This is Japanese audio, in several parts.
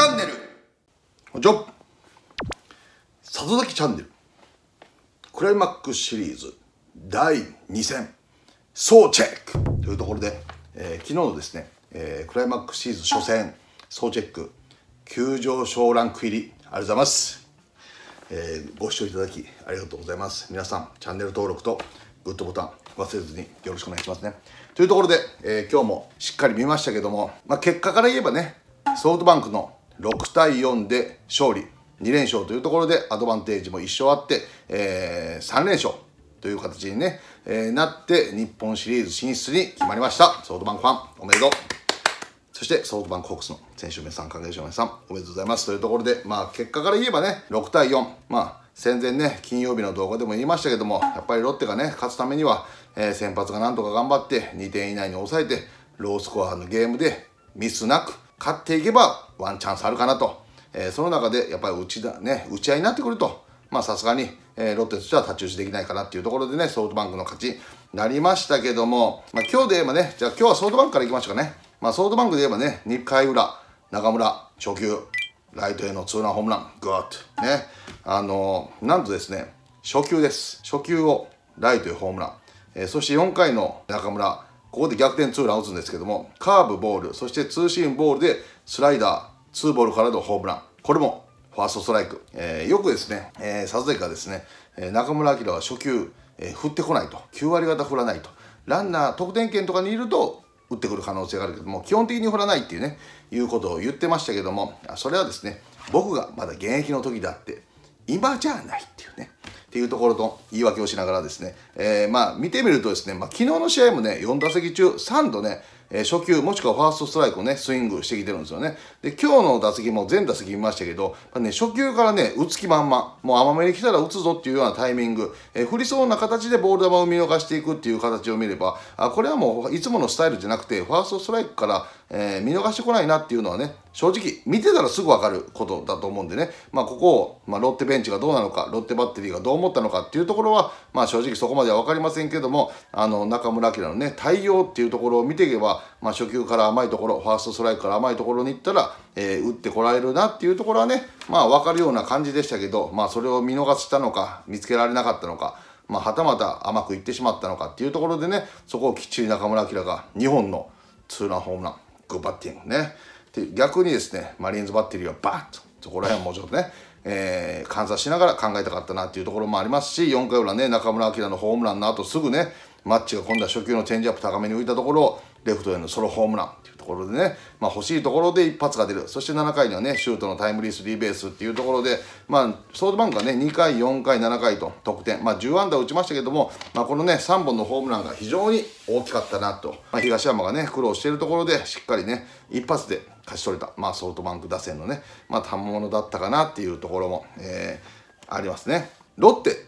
チャンネルこんにちは里崎チャンネルクライマックスシリーズ第2戦総チェックというところで、えー、昨日のですね、えー、クライマックスシリーズ初戦総チェック急上昇ランク入りありがとうございます、えー、ご視聴いただきありがとうございます皆さんチャンネル登録とグッドボタン忘れずによろしくお願いしますねというところで、えー、今日もしっかり見ましたけども、まあ、結果から言えばねソフトバンクの6対4で勝利2連勝というところでアドバンテージも1勝あって、えー、3連勝という形にね、えー、なって日本シリーズ進出に決まりましたソフトバンクファンおめでとうそしてソフトバンクホークスの選手名さん関係者名さんおめでとうございますというところで、まあ、結果から言えばね6対4、まあ、戦前ね金曜日の動画でも言いましたけどもやっぱりロッテがね勝つためには、えー、先発がなんとか頑張って2点以内に抑えてロースコアのゲームでミスなく勝っていけばワンチャンスあるかなと、えー、その中でやっぱり打ちだ、ね、打ち合いになってくると、まあさすがに、えー、ロッテとしては太刀打ちできないかなっていうところでね、ソフトバンクの勝ちになりましたけども、まあ今日で言えばね、じゃあ今日はソフトバンクからいきましょうかね。まあソフトバンクで言えばね、2回裏、中村、初球、ライトへのツーランホームラン、グーッとね、あのー、なんとですね、初球です。初球をライトへホームラン、えー、そして4回の中村、ここで逆転ツーラン打つんですけども、カーブ、ボール、そしてツーシーム、ボールでスライダー、ツーボールからのホームラン。これもファーストストライク。えー、よくですね、えー、さずかですね、え中村晃は初球、えー、振ってこないと。9割方振らないと。ランナー、得点圏とかにいると、打ってくる可能性があるけども、基本的に振らないっていうね、いうことを言ってましたけども、それはですね、僕がまだ現役の時であって、今じゃないっていうね、っていうところと言い訳をしながらですね、えー、まあ見てみるとですね、まあ、昨日の試合もね、4打席中3度ね、えー、初球もしくはファーストストライクをね、スイングしてきてるんですよね。で、今日の打席も全打席見ましたけど、まあ、ね、初球からね、打つ気んま、もう甘めに来たら打つぞっていうようなタイミング、えー、振りそうな形でボール球を見逃していくっていう形を見れば、あこれはもういつものスタイルじゃなくて、ファーストストライクから、えー、見逃してこないなっていうのはね、正直、見てたらすぐ分かることだと思うんでね、まあ、ここを、まあ、ロッテベンチがどうなのか、ロッテバッテリーがどう思ったのかっていうところは、まあ、正直そこまでは分かりませんけども、あの中村晃のね、対応っていうところを見ていけば、まあ、初球から甘いところ、ファーストストライクから甘いところに行ったら、えー、打ってこられるなっていうところはね、まあ、わかるような感じでしたけど、まあ、それを見逃したのか、見つけられなかったのか、まあ、はたまた甘くいってしまったのかっていうところでね、そこをきっちり中村晃が2本のツーランホームラン、グッバッティングね。で逆にですね、マリーンズバッテリーはバーッと、そこら辺もうちょっとね、えー、観察しながら考えたかったなっていうところもありますし、4回裏ね、中村晃のホームランの後すぐね、マッチが今度は初球のチェンジアップ高めに浮いたところを、レフトへのソロホームランというところでね、まあ、欲しいところで一発が出るそして7回にはねシュートのタイムリースリーベースっていうところで、まあ、ソフトバンクはね2回4回7回と得点、まあ、10安打打ちましたけども、まあ、このね3本のホームランが非常に大きかったなと、まあ、東山がね苦労しているところでしっかりね一発で勝ち取れた、まあ、ソフトバンク打線のね、まあ、反物だったかなっていうところも、えー、ありますね。ロッテ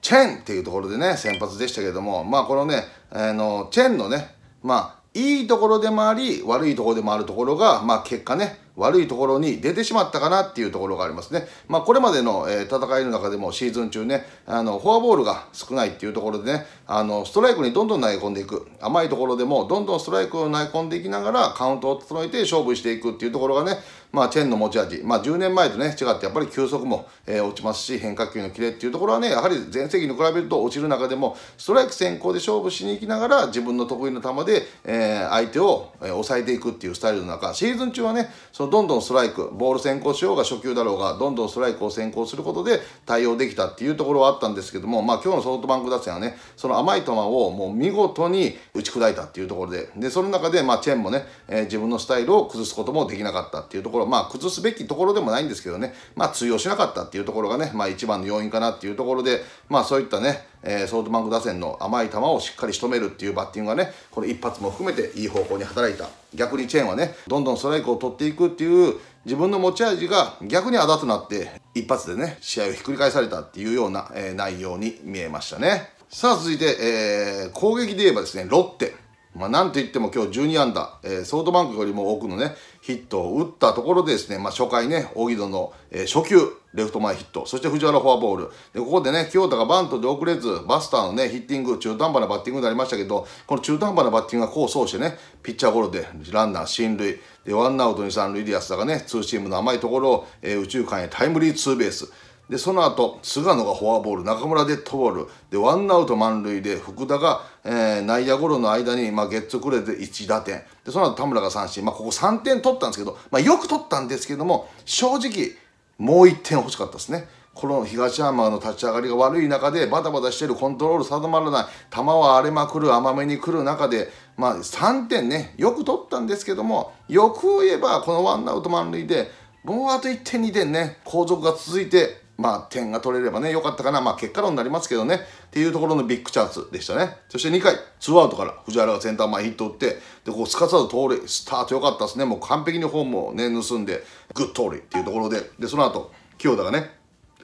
チェンっていうところでね先発でしたけども、まあ、このね、あのチェンのねまあいいところでもあり悪いところでもあるところが、まあ、結果ね悪いところに出てしまったかなっていうところがありますね。まあ、これまでの、え戦いの中でもシーズン中ね、あの、フォアボールが少ないっていうところでね、あの、ストライクにどんどん投げ込んでいく。甘いところでもどんどんストライクを投げ込んでいきながらカウントを整えて勝負していくっていうところがね、まあ、チェンの持ち味。まあ、10年前とね、違ってやっぱり球速も、えー、落ちますし、変化球のキレっていうところはね、やはり前世紀に比べると落ちる中でも、ストライク先行で勝負しに行きながら、自分の得意の球で、えー、相手を、え抑えていくっていうスタイルの中、シーズン中はね、そのそのどんどんストライク、ボール先行しようが初球だろうが、どんどんストライクを先行することで対応できたっていうところはあったんですけども、まあ今日のソフトバンク打線はね、その甘い球をもう見事に打ち砕いたっていうところで、で、その中でまあチェンもね、えー、自分のスタイルを崩すこともできなかったっていうところ、まあ崩すべきところでもないんですけどね、まあ通用しなかったっていうところがね、まあ一番の要因かなっていうところで、まあそういったね、えー、ソフトバンク打線の甘い球をしっかり仕留めるっていうバッティングがね、この一発も含めていい方向に働いた。逆にチェーンはね、どんどんストライクを取っていくっていう自分の持ち味が逆にあだとなって、一発でね、試合をひっくり返されたっていうような、えー、内容に見えましたね。さあ続いて、えー、攻撃で言えばですね、ロッテ。まあ、なんといっても今日12安打、えー、ソフトバンクよりも多くのね、ヒットを打ったところでですね、まあ、初回ね、荻野の、えー、初球、レフト前ヒット、そして藤原フォアボール。で、ここでね、清田がバントで遅れず、バスターのね、ヒッティング、中途半端なバッティングになりましたけど、この中途半端なバッティングが功を奏してね、ピッチャーゴロで、ランナー進塁、で、ワンアウト2、3塁で安田がね、ツーシームの甘いところを、えー、宇宙間へタイムリーツーベース。で、その後、菅野がフォアボール、中村デッドボール、で、ワンアウト満塁で、福田が、えー、内野ゴロの間に、まあ、ゲッツーくれて1打点。で、その後、田村が三振。まあ、ここ3点取ったんですけど、まあ、よく取ったんですけども、正直、もう1点欲しかったですね。この東山の立ち上がりが悪い中で、バタバタしてる、コントロール定まらない、球は荒れまくる、甘めに来る中で、まあ、3点ね、よく取ったんですけども、よく言えば、このワンアウト満塁で、もうあと1点、2点ね、後続が続いて、まあ、点が取れればね、良かったかな。まあ、結果論になりますけどね。っていうところのビッグチャンスでしたね。そして2回、ツーアウトから藤原がセンター前ヒット打って、で、こう、すかさず盗塁、スタート良かったですね。もう完璧にホームをね、盗んで、グッ盗塁っていうところで、で、その後、清田がね、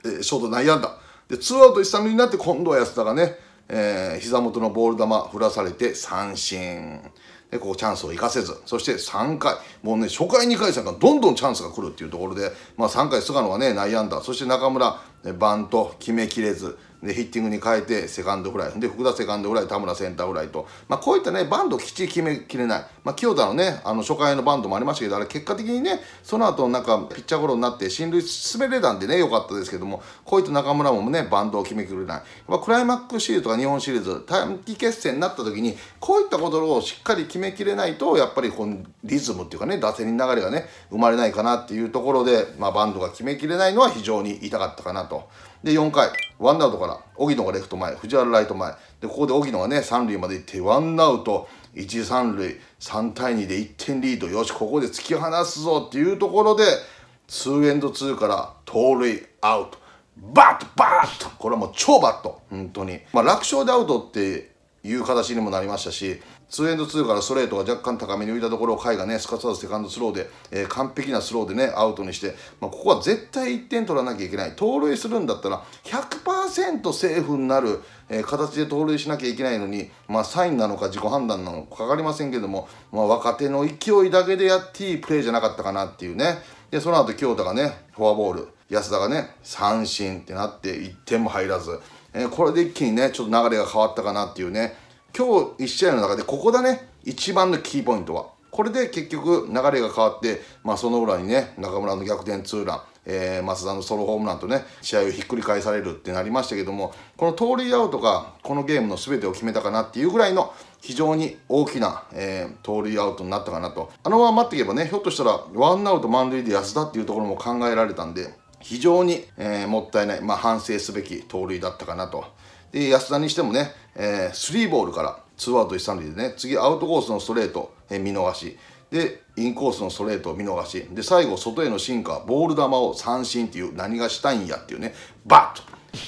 えー、ショート内野安打。で、ツーアウト一三塁になって、今度は安田がね、えー、膝元のボール球振らされて三振。で、こうチャンスを生かせず、そして3回、もうね、初回、2回、3回、どんどんチャンスが来るっていうところで、まあ3回、菅野はね、内野安打、そして中村、バント、決めきれず、でヒッティングに変えてセカンドフライで福田セカンドフライ田村センターフライと、まあ、こういったねバントきっちり決めきれない、まあ、清田のねあの初回のバントもありましたけどあれ結果的にねその後なんかピッチャーゴロになって進塁進めれたんでね良かったですけどもこういった中村もねバントを決めきれない、まあ、クライマックスシリーズとか日本シリーズ短期決戦になった時にこういったことをしっかり決めきれないとやっぱりこのリズムっていうかね打線に流れがね生まれないかなっていうところで、まあ、バントが決めきれないのは非常に痛かったかなと。で4回ワンアウトから荻野がレフト前藤原ライト前でここで荻野がね三塁まで行ってワンアウト一三塁3対2で1点リードよしここで突き放すぞっていうところで2エンド2から盗塁アウトバッとバッとこれはもう超バット本当にまあ楽勝でアウトっていう形にもなりましたし2エンド2からストレートが若干高めに浮いたところを甲斐がね、すかさずセカンドスローで、えー、完璧なスローでね、アウトにして、まあ、ここは絶対1点取らなきゃいけない。盗塁するんだったら100%セーフになる、えー、形で盗塁しなきゃいけないのに、まあ、サインなのか自己判断なのかかかりませんけども、まあ、若手の勢いだけでやっていいプレーじゃなかったかなっていうね。で、その後、京太がね、フォアボール、安田がね、三振ってなって1点も入らず、えー、これで一気にね、ちょっと流れが変わったかなっていうね。今日1試合の中でここだね一番のキーポイントはこれで結局流れが変わって、まあ、その裏にね中村の逆転ツーランえー、松田のソロホームランとね試合をひっくり返されるってなりましたけどもこの盗塁アウトがこのゲームの全てを決めたかなっていうぐらいの非常に大きな、えー、盗塁アウトになったかなとあのまま待っていけばねひょっとしたらワンアウト満塁で安田っていうところも考えられたんで非常に、えー、もったいない、まあ、反省すべき盗塁だったかなとで安田にしてもね、えー、ボールからツーアウト一三塁でね次アウトコースのストレート、えー、見逃しでインコースのストレートを見逃しで最後外への進化ボール球を三振っていう何がしたいんやっていうねバッと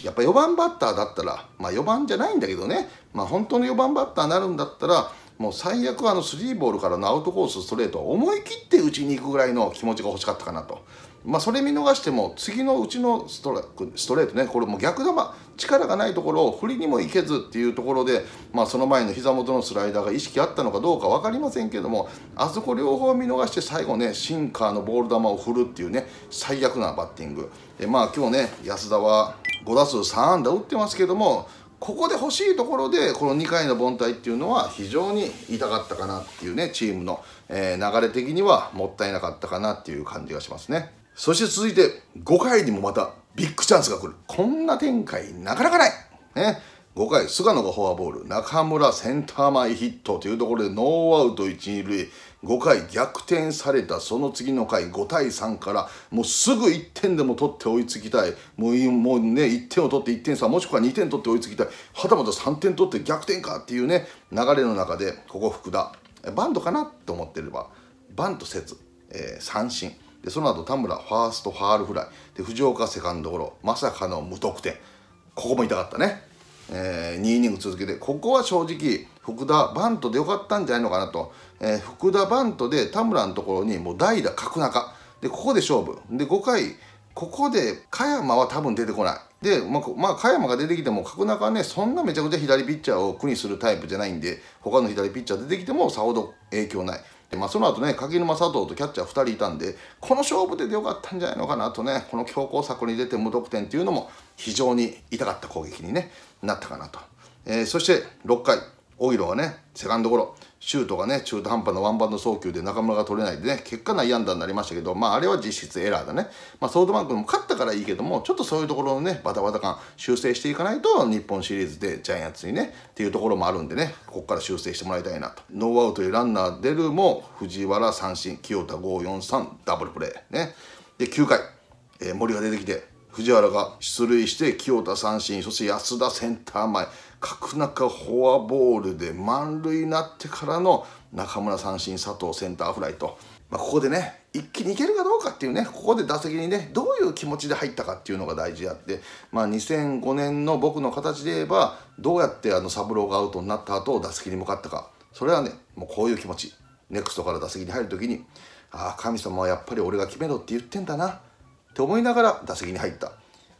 やっぱ4番バッターだったらまあ4番じゃないんだけどねまあ本当の4番バッターになるんだったらもう最悪あのスリーボールからのアウトコースストレート思い切って打ちに行くぐらいの気持ちが欲しかったかなと。まあ、それ見逃しても次のうちのストレートねこれも逆球力がないところを振りにもいけずっていうところで、まあ、その前の膝元のスライダーが意識あったのかどうか分かりませんけどもあそこ両方見逃して最後ねシンカーのボール球を振るっていうね最悪なバッティングでまあ今日ね安田は5打数3安打打ってますけどもここで欲しいところでこの2回の凡退っていうのは非常に痛かったかなっていうねチームの、え流れ的にはもったいなかったかなっていう感じがしますねそして続いて5回にもまたビッグチャンスが来る。こんな展開、なかなかない。ね。5回、菅野がフォアボール、中村センター前ヒットというところでノーアウト1、2塁、5回逆転されたその次の回5対3からもうすぐ1点でも取って追いつきたいもうもうね1点を取って1点差もしくは2点取って追いつきたいはたまた3点取って逆転かっていうね流れの中でここ福田バントかなと思ってればバントせず、えー、三振でその後田村ファーストファールフライで藤岡セカンドゴロまさかの無得点ここも痛かったね、えー、2イニング続けてここは正直福田バントでよかったんじゃないのかなと、えー、福田バントで田村のところにもう代打角中でここで勝負で5回ここで加山は多分出てこないで、まあ、まあ、加山が出てきても角中はねそんなめちゃくちゃ左ピッチャーを苦にするタイプじゃないんで他の左ピッチャー出てきてもさほど影響ないまあ、その後ね、柿沼佐藤とキャッチャー2人いたんで、この勝負ででよかったんじゃないのかなとね、この強攻策に出て無得点というのも非常に痛かった攻撃に、ね、なったかなと。えー、そして6回、大色はね、セカンドゴロ。シュートがね、中途半端なワンバウンド送球で中村が取れないでね、結果内野安打になりましたけど、まああれは実質エラーだね。まあソフトバンクも勝ったからいいけども、ちょっとそういうところのね、バタバタ感、修正していかないと、日本シリーズでジャイアンツにね、っていうところもあるんでね、ここから修正してもらいたいなと。ノーアウトでランナー出るも、藤原三振、清田543、ダブルプレー。ね。で、9回、えー、森が出てきて、藤原が出塁して清田三振そして安田センター前角中フォアボールで満塁になってからの中村三振佐藤センターフライと、まあ、ここでね一気にいけるかどうかっていうねここで打席にねどういう気持ちで入ったかっていうのが大事であって、まあ、2005年の僕の形で言えばどうやってあの三郎がアウトになった後打席に向かったかそれはねもうこういう気持ちネクストから打席に入る時にああ神様はやっぱり俺が決めろって言ってんだなって思いながら打席に入った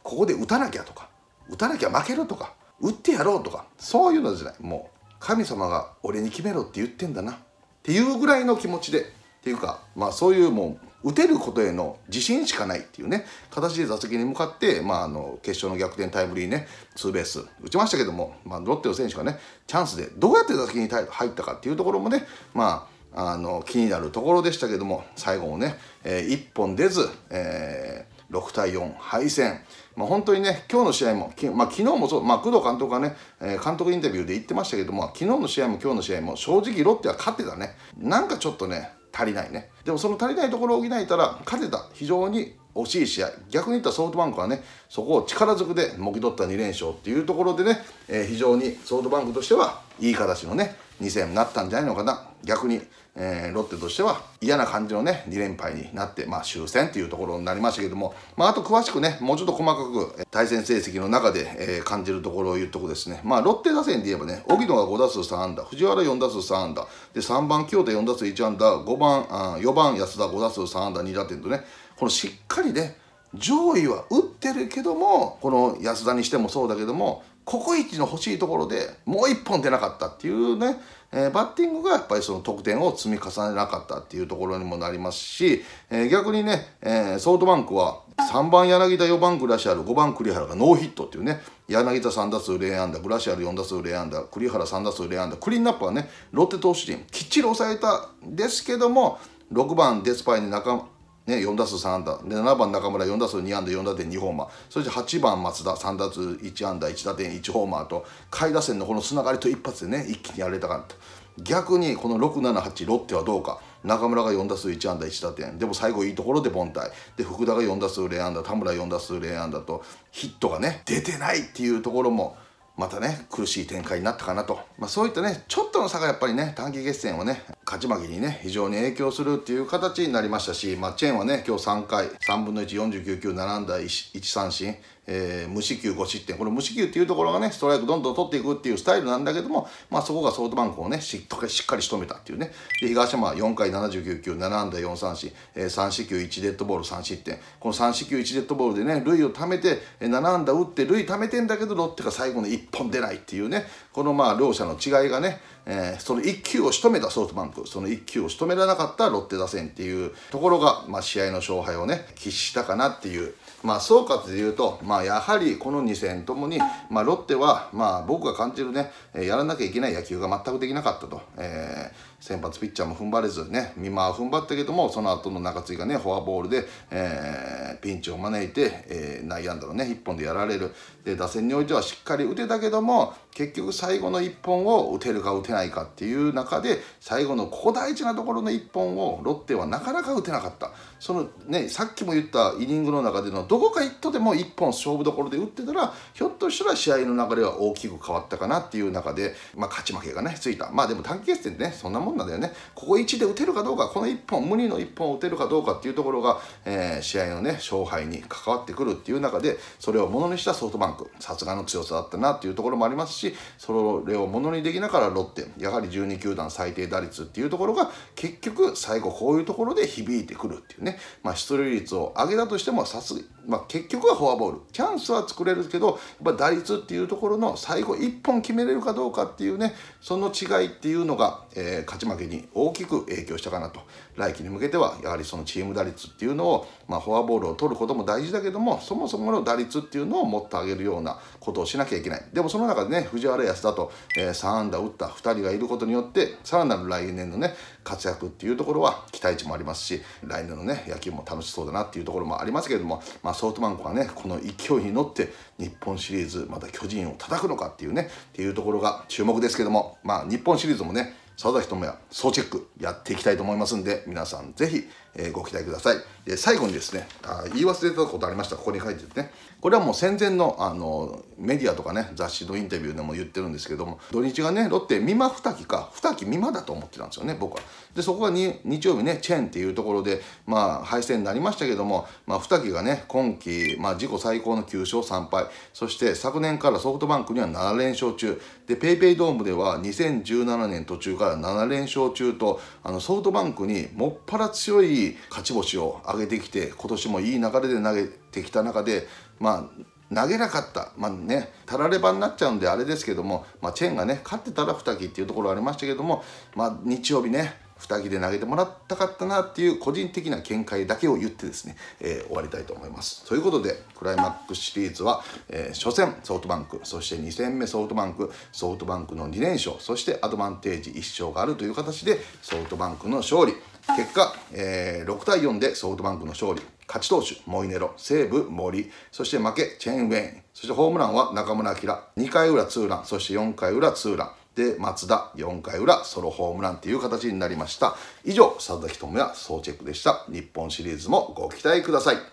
ここで打たなきゃとか打たなきゃ負けるとか打ってやろうとかそういうのじゃないもう神様が俺に決めろって言ってんだなっていうぐらいの気持ちでっていうかまあそういうもう打てることへの自信しかないっていうね形で座席に向かって、まあ、あの決勝の逆転タイムリーねツーベース打ちましたけども、まあ、ロッテの選手がねチャンスでどうやって打席に入ったかっていうところもねまああの気になるところでしたけども最後もね、えー、1本出ず、えー、6対4敗戦、まあ、本当にね今日の試合もき、まあ、昨日もそう、まあ、工藤監督がね、えー、監督インタビューで言ってましたけども昨日の試合も今日の試合も正直ロッテは勝ってたねなんかちょっとね足りないねでもその足りないところを補えたら勝てた非常に惜しい試合逆に言ったソフトバンクはねそこを力ずくでもぎ取った2連勝っていうところでね、えー、非常にソフトバンクとしてはいい形のね2戦になったんじゃないのかな逆に、えー、ロッテとしては嫌な感じのね2連敗になって、まあ、終戦というところになりましたけども、まあ、あと詳しくねもうちょっと細かく対戦成績の中で、えー、感じるところを言っとくですね、まあ、ロッテ打線で言えばね荻野が5打数3安打藤原4打数3安打で3番清田4打数1安打5番あ4番安田5打数3安打2打点とねこのしっかりね上位は打ってるけどもこの安田にしてもそうだけどもここ一の欲しいところでもう1本出なかったっていうね、えー、バッティングがやっぱりその得点を積み重ねなかったっていうところにもなりますし、えー、逆にね、えー、ソフトバンクは3番柳田4番グラシアル5番栗原がノーヒットっていうね柳田3打数0安打グラシアル4打数0安打栗原3打数0安打クリーンナップはねロッテ投手陣きっちり抑えたんですけども6番デスパイに中ね、4打数3安打で7番中村4打数2安打4打点2ホーマーそして8番松田3打数1安打1打点1ホーマーと下位打線のこのつながりと一発でね一気にやられたかった逆にこの678ロッテはどうか中村が4打数1安打1打点でも最後いいところで凡退で福田が4打数0安打田村4打数0安打とヒットがね出てないっていうところもまたね苦しい展開になったかなと、まあ、そういったねちょっとの差がやっぱりね短期決戦をね勝ち負けにね非常に影響するっていう形になりましたし、まあ、チェーンはね今日3回3分の149球並んだ 1, 1三振、えー、無四球5失点これ無四球っていうところがねストライクどんどん取っていくっていうスタイルなんだけども、まあ、そこがソフトバンクをねしっかりしっかり仕留めたっていうねで東山4回79球並んだ4三振、えー、3四球1デッドボール3失点この3四球1デッドボールでね塁を貯めて並んだ打って塁貯めてんだけどロッテが最後の1 1本出ないっていうねこのまあ両者の違いがねえー、その1球を仕留めたソフトバンクその1球を仕留められなかったロッテ打線っていうところが、まあ、試合の勝敗をね喫したかなっていう。まあ、総括で言うと、まあ、やはりこの2戦ともに、まあ、ロッテは、まあ、僕が感じるね、やらなきゃいけない野球が全くできなかったと、えー、先発ピッチャーも踏ん張れずね、三馬は踏ん張ったけども、その後の中継ぎがね、フォアボールで、えー、ピンチを招いて、えー、内野安打をね、1本でやられる。で、打線においてはしっかり打てたけども、結局最後の1本を打てるか打てないかっていう中で最後のここ大事なところの1本をロッテはなかなか打てなかったそのね、さっきも言ったイニングの中でのどこか一投でも一本勝負どころで打ってたらひょっとしたら試合の流れは大きく変わったかなっていう中で、まあ、勝ち負けがねついたまあでも短期決戦ってねそんなもんなんだよねここ1で打てるかどうかこの1本無理の1本を打てるかどうかっていうところが、えー、試合のね勝敗に関わってくるっていう中でそれをものにしたソフトバンクさすがの強さだったなっていうところもありますしそれをものにできながらロッテやはり12球団最低打率っていうところが結局最後こういうところで響いてくるっていうねまあ、出塁率を上げたとしてもさすまあ、結局はフォアボールチャンスは作れるけどやっ打率っていうところの最後1本決めれるかどうかっていうねその違いっていうのが、えー、勝ち負けに大きく影響したかなと来季に向けてはやはりそのチーム打率っていうのを、まあ、フォアボールを取ることも大事だけどもそもそもの打率っていうのを持ってあげるようなことをしなきゃいけないでもその中でね藤原康だと、えー、3安打打った2人がいることによってさらなる来年のね活躍っていうところは期待値もありますし来年のね野球も楽しそうだなっていうところもありますけれども、まあソフトバンクはねこの勢いに乗って日本シリーズまた巨人を叩くのかっていうねっていうところが注目ですけどもまあ日本シリーズもね沢崎智也総チェックやっていきたいと思いますんで皆さんぜひ、えー、ご期待くださいで最後にですねあ言い忘れてたことありましたここに書いててねこれはもう戦前のあのメディアとかね雑誌のインタビューでも言ってるんですけども土日がねロッテ美馬二木か二木美馬だと思ってたんですよね僕はでそこがに日曜日ねチェーンっていうところでまあ敗戦になりましたけども、まあ、二木がね今季、まあ、自己最高の9勝3敗そして昨年からソフトバンクには7連勝中で PayPay ドームでは2017年途中からから7連勝中とあのソフトバンクにもっぱら強い勝ち星を挙げてきて今年もいい流れで投げてきた中でまあ投げなかった、まあね、たらればになっちゃうんであれですけども、まあ、チェーンがね、勝ってたら2きっていうところありましたけども、まあ、日曜日ね、2着で投げてもらったかったなっていう個人的な見解だけを言ってですね、えー、終わりたいと思います。ということでクライマックスシリーズは、えー、初戦ソフトバンクそして2戦目ソフトバンクソフトバンクの2連勝そしてアドバンテージ1勝があるという形でソフトバンクの勝利結果、えー、6対4でソフトバンクの勝利勝ち投手モイネロ西武森そして負けチェーンウェインそしてホームランは中村晃2回裏ツーランそして4回裏ツーランで松田4回裏ソロホームランという形になりました以上佐々木智也総チェックでした日本シリーズもご期待ください